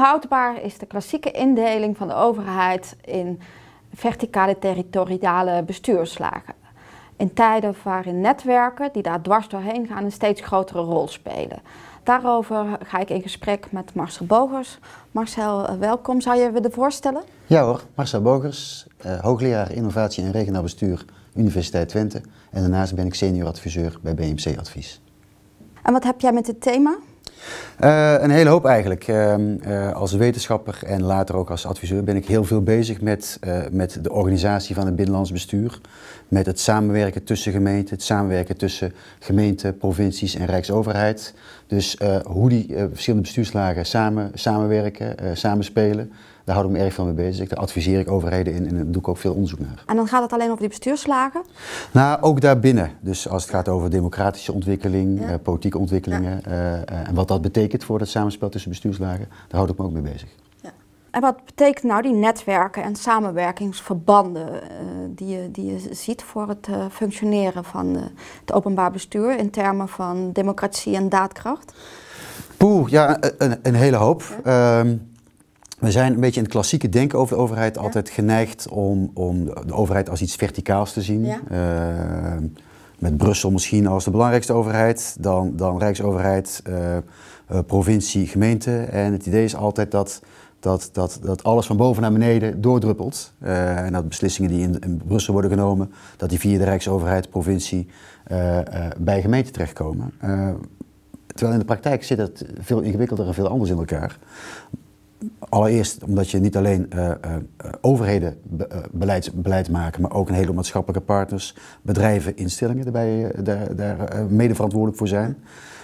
Houdbaar is de klassieke indeling van de overheid in verticale territoriale bestuurslagen. In tijden waarin netwerken die daar dwars doorheen gaan een steeds grotere rol spelen. Daarover ga ik in gesprek met Marcel Bogers. Marcel, eh, welkom. Zou je willen voorstellen? Ja hoor, Marcel Bogers, eh, hoogleraar innovatie en regionaal bestuur, Universiteit Twente. En daarnaast ben ik senior adviseur bij BMC Advies. En wat heb jij met het thema? Eh, een hele hoop eigenlijk. Ehm, eh, als wetenschapper en later ook als adviseur ben ik heel veel bezig met, eh, met de organisatie van het binnenlands bestuur. Met het samenwerken tussen gemeenten, het samenwerken tussen gemeenten, provincies en rijksoverheid. Dus hoe die verschillende bestuurslagen samen, samenwerken, samenspelen. Daar houd ik me erg veel mee bezig. Daar adviseer ik overheden in en daar doe ik ook veel onderzoek naar. En dan gaat het alleen over die bestuurslagen? Nou, ook daarbinnen. Dus als het gaat over democratische ontwikkeling, eh, politieke ontwikkelingen eh, eh, en wat dat betekent voor het samenspel tussen bestuurslagen, daar houd ik me ook mee bezig. Ja. En wat betekent nou die netwerken en samenwerkingsverbanden die, je, die je ziet voor het functioneren van het openbaar bestuur in termen van democratie en daadkracht? Poeh, ja, een, hele hoop. Ehm, we zijn een beetje in het klassieke denken over de overheid altijd geneigd om, om de overheid als iets verticaals te zien. Eh, met Brussel misschien als de belangrijkste overheid, dan, dan Rijksoverheid, eh, eh, provincie, gemeente. En het idee is altijd dat, dat, dat, dat alles van boven naar beneden doordruppelt. en dat beslissingen die in, in, Brussel worden genomen, dat die via de Rijksoverheid, provincie, bij gemeente terechtkomen. terwijl in de praktijk zit het veel ingewikkelder en veel anders in elkaar. Allereerst omdat je niet alleen eh, eh, eh, overheden beleid, beleid maken, maar ook een hele maatschappelijke partners, bedrijven, instellingen erbij, daar, daar mede verantwoordelijk voor zijn.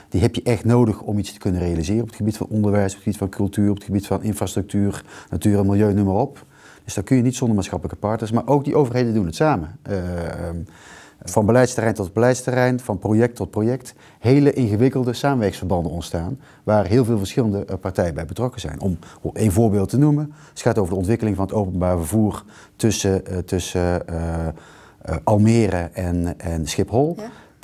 Die heb je echt nodig om iets te kunnen realiseren op het gebied van onderwijs, op het gebied van cultuur, op het gebied van infrastructuur, natuur en milieu, noem maar op. Dus daar kun je niet zonder maatschappelijke partners, maar ook die overheden doen het samen. Ehm, van beleidsterrein tot beleidsterrein, van project tot project, hele ingewikkelde samenwerksverbanden ontstaan waar heel veel verschillende eh, partijen bij betrokken zijn. Om één voorbeeld te noemen, het gaat over de ontwikkeling van het openbaar vervoer tussen, eh, tussen eh, Almere en, en Schiphol.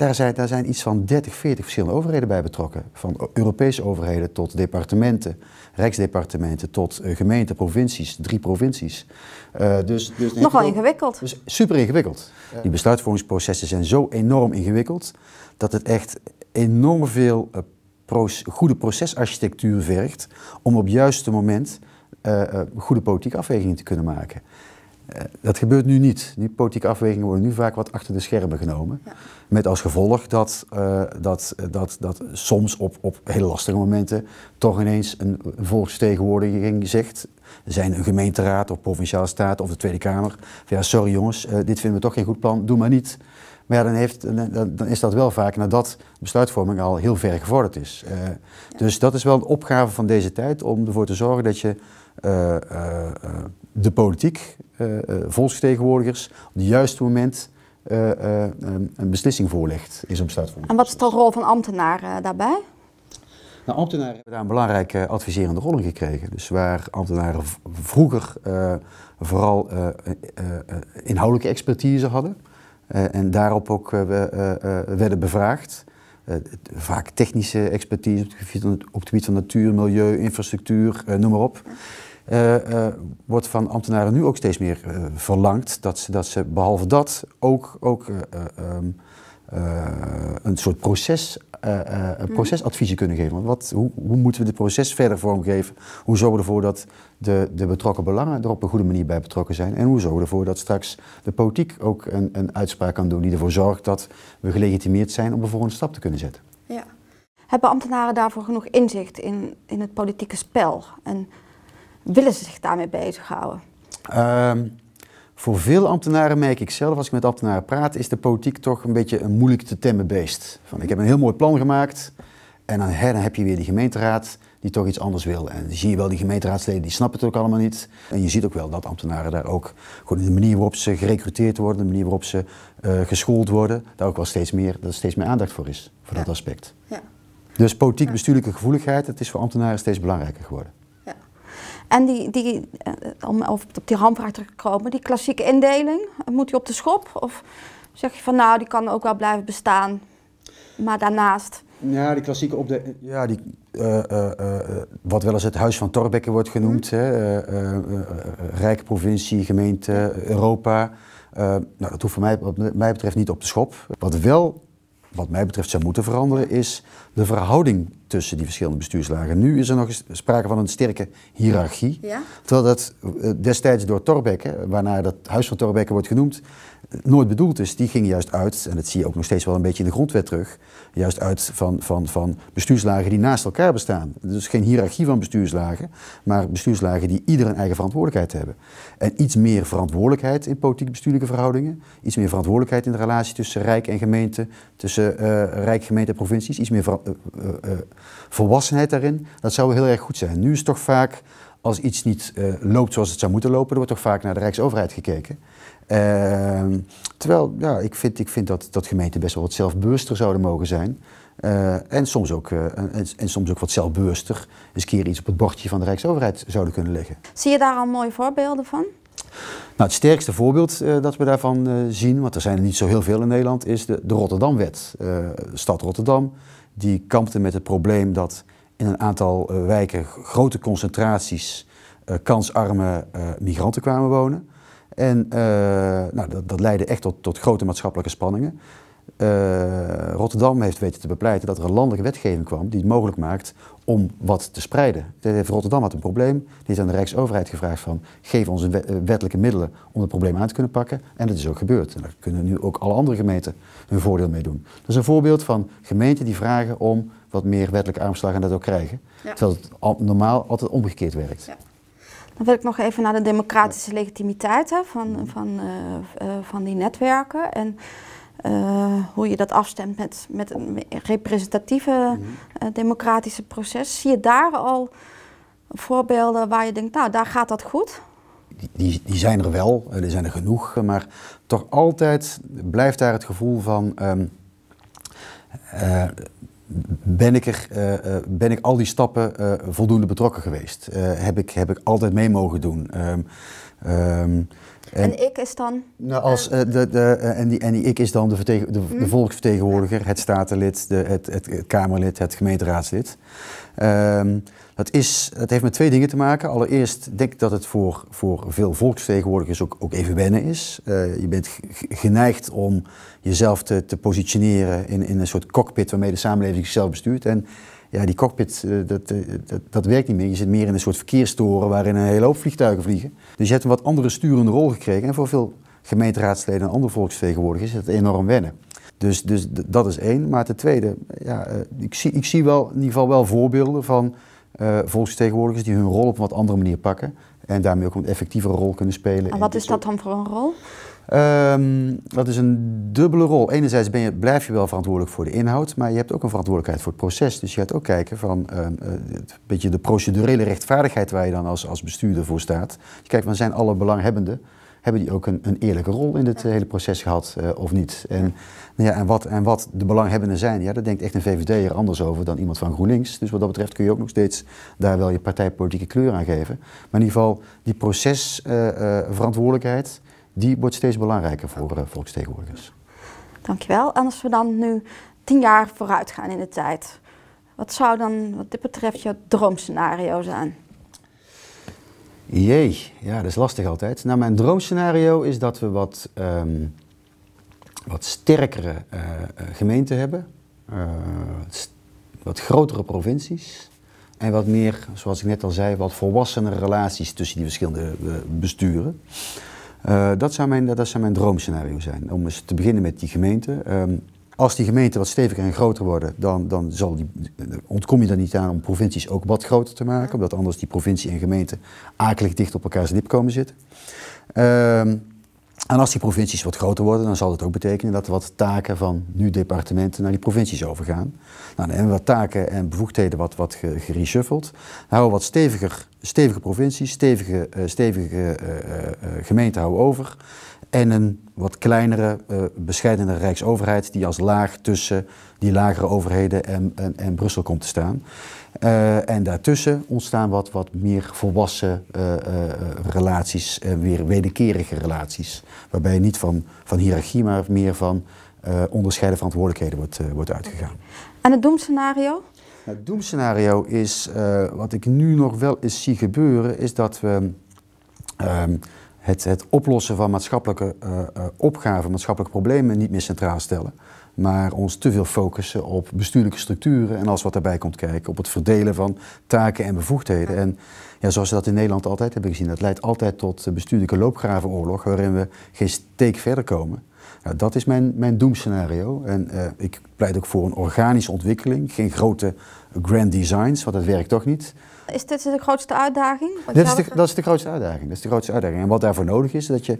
Daar zijn, zijn iets van 30, 40 verschillende overheden bij betrokken. Van Europese overheden tot departementen, rijksdepartementen tot eh, gemeenten, provincies, drie provincies. Uh, dus, dus Nogal ingewikkeld. Dus super ingewikkeld. Die besluitvormingsprocessen zijn zo enorm ingewikkeld dat het echt enorm veel eh, goede procesarchitectuur vergt om op het juiste moment goede politieke afwegingen te kunnen maken. Eh, dat gebeurt nu niet. Die politieke afwegingen worden nu vaak wat achter de schermen genomen. Met als gevolg dat, eh, dat, dat, dat soms op, op hele lastige momenten toch ineens een volksvertegenwoordiging zegt, zijn een gemeenteraad of provinciale staat of de Tweede Kamer, ja sorry jongens, eh, dit vinden we toch geen goed plan, doe maar niet. Maar ja, dan, heeft, dan, is dat wel vaak nadat besluitvorming al heel ver gevorderd is. Dus dat is wel een opgave van deze tijd om ervoor te zorgen dat je eh, eh, eh, de politiek, volksvertegenwoordigers, op het juiste moment een beslissing voorlegt in zo'n besluitvorming. En wat is de rol van ambtenaren daarbij? Nou, ambtenaren hebben daar een belangrijke adviserende rol in gekregen. Dus waar ambtenaren vroeger vooral inhoudelijke expertise hadden en daarop ook werden bevraagd, eh, vaak technische expertise op het, gebied, van natuur, milieu, infrastructuur, eh, noem maar op. Eh, wordt van ambtenaren nu ook steeds meer verlangd dat ze, dat ze behalve dat ook, ook ehm, een soort proces eh, eh, een uh, mhm. procesadviezen kunnen geven? wat, hoe, hoe, moeten we dit proces verder vormgeven? Hoe zorgen we ervoor dat de, de betrokken belangen er op een goede manier bij betrokken zijn? En hoe zorgen we ervoor dat straks de politiek ook een, een uitspraak kan doen die ervoor zorgt dat we gelegitimeerd zijn om een volgende stap te kunnen zetten? Ja. Hebben ambtenaren daarvoor genoeg inzicht in, in het politieke spel? En willen ze zich daarmee bezighouden? Ehm, voor veel ambtenaren merk ik zelf, als ik met ambtenaren praat, is de politiek toch een beetje een moeilijk te temmen beest. Van, ik heb een heel mooi plan gemaakt en dan, hè, heb je weer die gemeenteraad die toch iets anders wil. En dan zie je wel, die gemeenteraadsleden die snappen het ook allemaal niet. En je ziet ook wel dat ambtenaren daar ook gewoon in de manier waarop ze gerecruiteerd worden, de manier waarop ze eh, geschoold worden, daar ook wel steeds meer, dat er steeds meer aandacht voor is, voor dat aspect. Ja. Dus politiek-bestuurlijke gevoeligheid, het is voor ambtenaren steeds belangrijker geworden. En die, die, eh, om op die hamvraag te komen, die klassieke indeling, moet die op de schop? Of zeg je van nou, die kan ook wel blijven bestaan, maar daarnaast? Ja, die klassieke op de. Ja, die, eh, eh, wat wel eens het Huis van Torbekke wordt genoemd. Mhm. rijke provincie, gemeente, Europa. nou, dat hoeft voor mij, wat mij betreft niet op de schop. Wat wel, wat mij betreft, zou moeten veranderen, is de verhouding tussen die verschillende bestuurslagen. Nu is er nog sprake van een sterke hiërarchie. Ja? Terwijl dat eh, destijds door Torbekke, waarnaar dat Huis van Torbekke wordt genoemd, eh, nooit bedoeld is. Die ging juist uit, en dat zie je ook nog steeds wel een beetje in de grondwet terug, juist uit van, van, van bestuurslagen die naast elkaar bestaan. Dus geen hiërarchie van bestuurslagen, maar bestuurslagen die ieder een eigen verantwoordelijkheid hebben. En iets meer verantwoordelijkheid in politiek-bestuurlijke verhoudingen, iets meer verantwoordelijkheid in de relatie tussen Rijk en gemeente, tussen eh, Rijk, gemeente en provincies, iets meer uh, volwassenheid daarin, dat zou heel erg goed zijn. Nu is het toch vaak, als iets niet eh, loopt zoals het zou moeten lopen, er wordt toch vaak naar de Rijksoverheid gekeken. Ehm, terwijl, ja, ik vind, ik vind dat, dat gemeenten best wel wat zelfbewuster zouden mogen zijn. Eh, en, soms ook, eh, en, en, soms ook wat zelfbewuster eens keer iets op het bordje van de Rijksoverheid zouden kunnen leggen. Zie je daar al mooie voorbeelden van? Nou, het sterkste voorbeeld dat we daarvan zien, want er zijn er niet zo heel veel in Nederland, is de, de Rotterdamwet. stad Rotterdam die kampte met het probleem dat in een aantal eh, wijken grote concentraties eh, kansarme eh, migranten kwamen wonen. En nou, dat, dat leidde echt tot, tot grote maatschappelijke spanningen. Eh, Rotterdam heeft weten te bepleiten dat er een landelijke wetgeving kwam die het mogelijk maakt om wat te spreiden. Rotterdam had een probleem. Die is aan de Rijksoverheid gevraagd van geef ons eh, wettelijke middelen om het probleem aan te kunnen pakken. En dat is ook gebeurd. En daar kunnen nu ook alle andere gemeenten hun voordeel mee doen. Dat is een voorbeeld van gemeenten die vragen om wat meer wettelijke armslag en dat ook krijgen. Terwijl het normaal altijd omgekeerd werkt. Dan wil ik nog even naar de democratische legitimiteit hè, van, van, eh, van die netwerken. En eh, hoe je dat afstemt met, met een representatieve mhm. eh, democratische proces. Zie je daar al voorbeelden waar je denkt, nou daar gaat dat goed? Die, die, zijn er wel, er eh, zijn er genoeg, maar toch altijd blijft daar het gevoel van ehm, ben ik, er, ben ik al die stappen voldoende betrokken geweest? Uh, heb, ik, heb ik altijd mee mogen doen? Ehm, Ehm, en, ik is dan? Nou, als, eh, eh, de, de, eh, en, die, en die ik is dan de, hm? volksvertegenwoordiger, het statenlid, de, het, het, Kamerlid, het gemeenteraadslid. Ehm, dat, is, dat heeft met twee dingen te maken. Allereerst denk ik dat het voor, voor veel volksvertegenwoordigers ook, ook even wennen is. je bent geneigd om jezelf te, te positioneren in, in een soort cockpit waarmee de samenleving zichzelf bestuurt. En ja, die cockpit, eh, eh, dat, dat, werkt niet meer. Je zit meer in een soort verkeerstoren waarin een hele hoop vliegtuigen vliegen. Dus je hebt een wat andere sturende rol gekregen. En voor veel gemeenteraadsleden en andere volksvertegenwoordigers is dat enorm wennen. Dus, dus dat is één. Maar ten tweede, eh, ja, ik, zie, ik zie wel in ieder geval wel voorbeelden van uh, volksvertegenwoordigers die hun rol op een wat andere manier pakken. En daarmee ook een effectievere rol kunnen spelen. En wat is dat dan voor een rol? Ehm, dat is een dubbele rol. Enerzijds ben je, blijf je wel verantwoordelijk voor de inhoud, maar je hebt ook een verantwoordelijkheid voor het proces. Dus je gaat ook kijken van ehm, eh, een beetje de procedurele rechtvaardigheid waar je dan als, als bestuurder voor staat. Je kijkt van zijn alle belanghebbenden, hebben die ook een, een eerlijke rol in dit eh, hele proces gehad eh, of niet? En, nou ja, en, wat, en wat de belanghebbenden zijn, ja, daar denkt echt een VVD er anders over dan iemand van GroenLinks. Dus wat dat betreft kun je ook nog steeds daar wel je partijpolitieke kleur aan geven. Maar in ieder geval die procesverantwoordelijkheid die wordt steeds belangrijker voor uh, volksvertegenwoordigers. Dankjewel. En als we dan nu tien jaar vooruit gaan in de tijd, wat zou dan wat dit betreft je droomscenario zijn? Jee, ja, dat is lastig altijd. Nou, mijn droomscenario is dat we wat, ehm, wat sterkere eh, eh, gemeenten hebben, wat grotere provincies en wat meer, zoals ik net al zei, wat volwassener relaties tussen die verschillende besturen. Eh, dat, zou mijn, dat, zou mijn droomscenario zijn. Om eens te beginnen met die gemeente. Ehm, als die gemeenten wat steviger en groter worden, dan, dan zal die, eh, ontkom je er niet aan om provincies ook wat groter te maken. Omdat anders die provincie en gemeente akelig dicht op elkaars lip komen zitten. Ehm, en als die provincies wat groter worden, dan zal dat ook betekenen dat er wat taken van nu departementen naar die provincies overgaan. Nou, dan hebben we wat taken en bevoegdheden wat, wat gereshuffeld. Dan houden we wat steviger, stevige provincies, stevige, eh, stevige eh, eh, gemeenten over en een wat kleinere, uh, eh, bescheidenere Rijksoverheid die als laag tussen die lagere overheden en, en, Brussel komt te staan. Eh, en daartussen ontstaan wat, wat meer volwassen eh, relaties relaties, weer wederkerige relaties, waarbij niet van, van hiërarchie, maar meer van onderscheiden verantwoordelijkheden wordt, wordt uitgegaan. En het doemscenario? het doemscenario is, wat ik nu nog wel eens zie gebeuren, is dat we... Ehm, het, oplossen van maatschappelijke eh, eh, opgaven, maatschappelijke problemen niet meer centraal stellen. Maar ons te veel focussen op bestuurlijke structuren en alles wat daarbij komt kijken. Op het verdelen van taken en bevoegdheden. En ja, zoals we dat in Nederland altijd hebben gezien, dat leidt altijd tot bestuurlijke loopgravenoorlog waarin we geen steek verder komen. Nou, dat is mijn, mijn doemscenario. En eh, ik pleit ook voor een organische ontwikkeling. Geen grote grand designs, want dat werkt toch niet. Is dit de grootste uitdaging? is dat is de grootste uitdaging. Dat is de grootste uitdaging. En wat daarvoor nodig is, dat je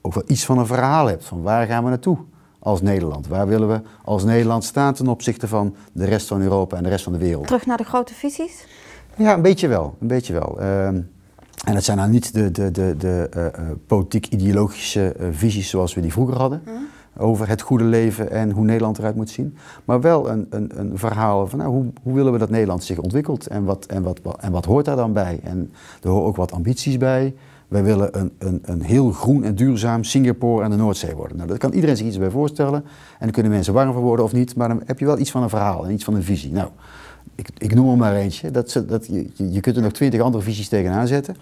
ook wel iets van een verhaal hebt. Van waar gaan we naartoe als Nederland? Waar willen we als Nederland staan ten opzichte van de rest van Europa en de rest van de wereld? Terug naar de grote visies? Ja, een beetje wel. Een beetje wel. Ehm, en het zijn nou niet de, de, de, de eh, eh, politiek-ideologische eh, visies zoals we die vroeger hadden. Hm over het goede leven en hoe Nederland eruit moet zien. Maar wel een, een, een verhaal van nou, hoe, hoe, willen we dat Nederland zich ontwikkelt en wat, en, wat, en wat hoort daar dan bij? En er horen ook wat ambities bij. Wij willen een, een, een heel groen en duurzaam Singapore aan de Noordzee worden. Nou, daar kan iedereen zich iets bij voorstellen. En daar kunnen mensen warm voor worden of niet. Maar dan heb je wel iets van een verhaal en iets van een visie. Nou, ik, ik noem er maar eentje. Dat, dat, je, je kunt er nog twintig andere visies tegenaan zetten.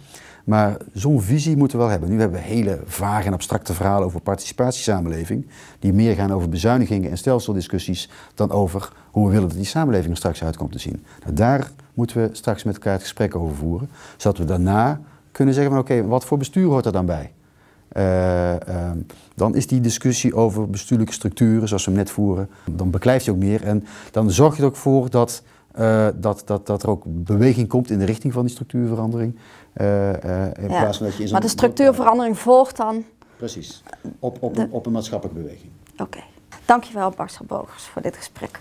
Maar zo'n visie moeten we wel hebben. Nu hebben we hele vage en abstracte verhalen over participatiesamenleving, die meer gaan over bezuinigingen en stelseldiscussies dan over hoe we willen dat die samenleving er straks komt te zien. Nou, daar moeten we straks met elkaar het gesprek over voeren, zodat we daarna kunnen zeggen van oké, wat voor bestuur hoort er dan bij? Eh, ehm, dan is die discussie over bestuurlijke structuren, zoals we hem net voeren, dan beklijft je ook meer. En dan zorg je er ook voor dat eh, dat, dat, dat er ook beweging komt in de richting van die structuurverandering. Eh, eh, in plaats van dat je maar de structuurverandering volgt dan? Precies, op, op, een, op een maatschappelijke beweging. Oké, dankjewel Bart Bogers voor dit gesprek.